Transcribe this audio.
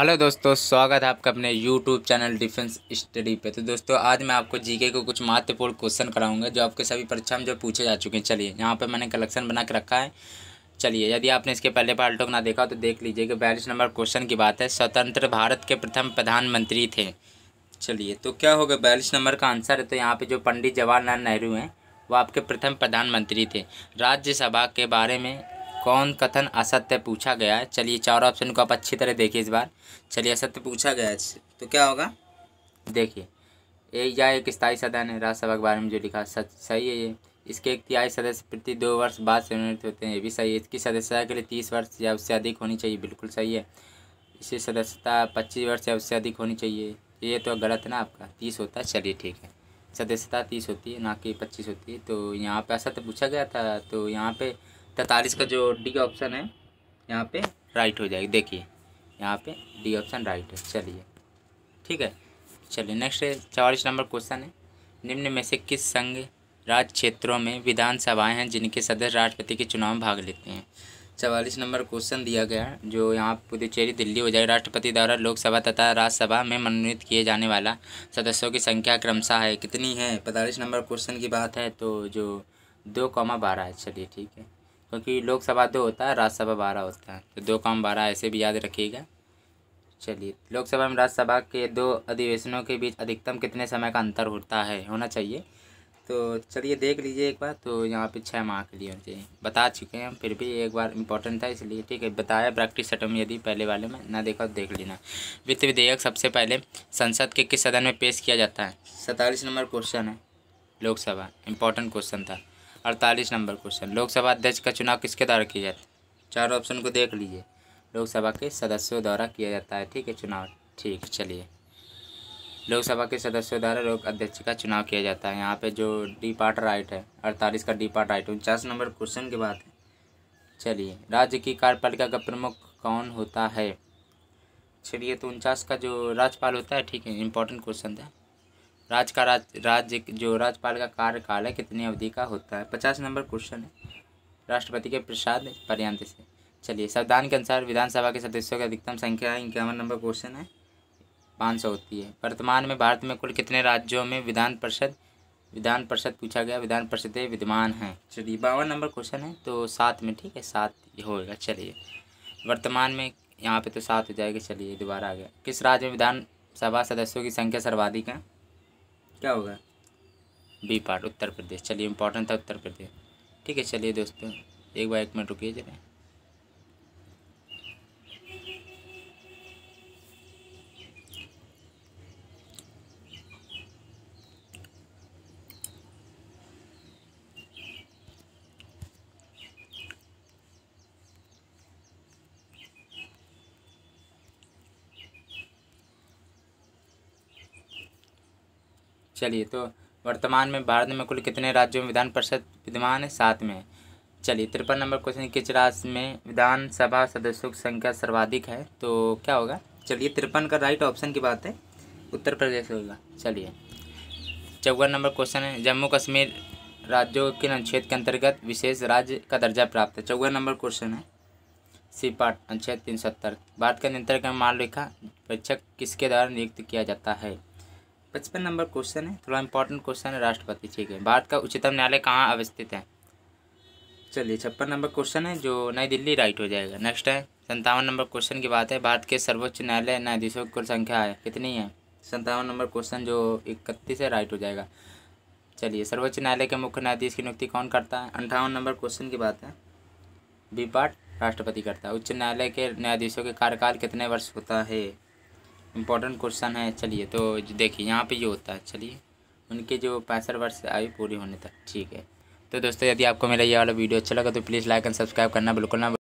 hello दोस्तों स्वागत है आपका अपने यूट्यूब चैनल डिफेंस स्टडी पे तो दोस्तों आज मैं आपको जीके को कुछ महत्वपूर्ण क्वेश्चन कराऊंगा जो आपके सभी परीक्षा में जो पूछे जा चुके हैं चलिए यहाँ पे मैंने कलेक्शन बना के रखा है चलिए यदि आपने इसके पहले पार्टों को ना देखा तो देख लीजिए कि बयालीस नंबर क्वेश्चन की बात है स्वतंत्र भारत के प्रथम प्रधानमंत्री थे चलिए तो क्या होगा बयालीस नंबर का आंसर है तो यहाँ पर जो पंडित जवाहरलाल नेहरू हैं वो आपके प्रथम प्रधानमंत्री थे राज्यसभा के बारे में कौन कथन असत्य पूछा गया है चलिए चार ऑप्शन को आप अच्छी तरह देखिए इस बार चलिए असत्य पूछा गया है तो क्या होगा देखिए ए या एक स्थायी सदन है राज्यसभा के बारे में जो लिखा सच सही है ये इसके एक तिहाई सदस्य प्रति दो वर्ष बाद सेनोनीत होते हैं ये भी सही है इसकी सदस्यता के लिए तीस वर्ष या उससे अधिक होनी चाहिए बिल्कुल सही है इसकी सदस्यता पच्चीस वर्ष या उससे अधिक होनी चाहिए ये तो गलत है ना आपका तीस होता है चलिए ठीक है सदस्यता तीस होती है ना कि पच्चीस होती है तो यहाँ पे असत्य पूछा गया था तो यहाँ पर तैतालीस का जो डी ऑप्शन है यहाँ पे राइट हो जाएगी देखिए यहाँ पे डी ऑप्शन राइट है चलिए ठीक है चलिए नेक्स्ट चवालीस नंबर क्वेश्चन है निम्न में से किस संघ राज क्षेत्रों में विधानसभाएं हैं जिनके सदस्य राष्ट्रपति के चुनाव में भाग लेते हैं चवालीस नंबर क्वेश्चन दिया गया जो यहाँ पुदुचेरी दिल्ली हो जाए राष्ट्रपति द्वारा लोकसभा तथा राज्यसभा में मनोनीत किए जाने वाला सदस्यों की संख्या क्रमशः है कितनी है पैंतालीस नंबर क्वेश्चन की बात है तो जो दो कॉमा बारह है चलिए ठीक है क्योंकि लोकसभा दो होता है राज्यसभा बारह होता है तो दो काम बारह ऐसे भी याद रखिएगा चलिए लोकसभा में राज्यसभा के दो अधिवेशनों के बीच अधिकतम कितने समय का अंतर होता है होना चाहिए तो चलिए देख लीजिए एक बार तो यहाँ पे छः माह के लिए होना चाहिए बता चुके हैं फिर भी एक बार इंपॉर्टेंट था इसलिए ठीक है बताया प्रैक्टिस सेटम यदि पहले वाले में ना देखा तो देख लेना वित्त विधेयक सबसे पहले संसद के किस सदन में पेश किया जाता है सैंतालीस नंबर क्वेश्चन है लोकसभा इंपॉर्टेंट क्वेश्चन था अड़तालीस नंबर क्वेश्चन लोकसभा अध्यक्ष का चुनाव किसके द्वारा किया जाता है चार ऑप्शन को देख लीजिए लोकसभा के सदस्यों द्वारा किया जाता है ठीक है चुनाव ठीक चलिए लोकसभा के सदस्यों द्वारा लोक अध्यक्ष का चुनाव किया जाता है यहाँ पे जो डी पार्ट राइट है अड़तालीस का डी पार्ट राइट उनचास नंबर क्वेश्चन की बात है चलिए राज्य की कार्यपालिका का प्रमुख कौन होता है चलिए तो उनचास का जो राज्यपाल होता है ठीक है इंपॉर्टेंट क्वेश्चन था राज का राज राज्य जो राज्यपाल का कार्यकाल है कितनी अवधि का होता है पचास नंबर क्वेश्चन है राष्ट्रपति के प्रसाद पर्यंत से चलिए संविधान के अनुसार विधानसभा के सदस्यों की अधिकतम संख्या इक्यावन नंबर क्वेश्चन है पाँच सौ होती है वर्तमान में भारत में कुल कितने राज्यों में विधान परिषद विधान परिषद पूछा गया विधान परिषदें विद्यमान हैं चलिए बावन नंबर क्वेश्चन है तो सात में ठीक है सात होएगा चलिए वर्तमान में यहाँ पे तो सात हो जाएगा चलिए दोबारा आ गया किस राज्य में विधानसभा सदस्यों की संख्या सर्वाधिक है क्या होगा बी पार्ट उत्तर प्रदेश चलिए इंपॉर्टेंट था उत्तर प्रदेश ठीक है चलिए दोस्तों एक बार एक मिनट रुकिए जरा चलिए तो वर्तमान में भारत में कुल कितने राज्यों में विधान परिषद विद्यमान है सात में चलिए तिरपन नंबर क्वेश्चन किस राज्य में विधानसभा सदस्यों की संख्या सर्वाधिक है तो क्या होगा चलिए तिरपन का राइट ऑप्शन की बात है उत्तर प्रदेश होगा चलिए चौवन नंबर क्वेश्चन है जम्मू कश्मीर राज्यों के अनुच्छेद के अंतर्गत विशेष राज्य का दर्जा प्राप्त है चौवन नंबर क्वेश्चन है सी पाठ अनुच्छेद तीन सत्तर भारत का नियंत्रण का माल रेखा परीक्षक किसके द्वारा नियुक्त किया जाता है पचपन नंबर क्वेश्चन है थोड़ा इंपॉर्टेंट क्वेश्चन है राष्ट्रपति ठीक है भारत का उच्चतम न्यायालय कहाँ अवस्थित है चलिए छप्पन नंबर क्वेश्चन है जो नई दिल्ली राइट हो जाएगा नेक्स्ट है संतावन नंबर क्वेश्चन की बात है भारत के सर्वोच्च न्यायालय न्यायाधीशों की कुल संख्या है कितनी है संतावन नंबर क्वेश्चन जो इकतीस है राइट हो जाएगा चलिए सर्वोच्च न्यायालय के मुख्य न्यायाधीश की नियुक्ति कौन करता है अंठावन नंबर क्वेश्चन की बात है बी पार्ट राष्ट्रपति करता है उच्च न्यायालय के न्यायाधीशों के कार्यकाल कितने वर्ष होता है इम्पोर्टेंट क्वेश्चन है चलिए तो देखिए यहाँ पे ये होता है चलिए उनके जो पैंसठ वर्ष आयु पूरी होने तक ठीक है तो दोस्तों यदि आपको मेरा ये वाला वीडियो अच्छा लगा तो प्लीज़ लाइक एंड सब्सक्राइब करना बिल्कुल ना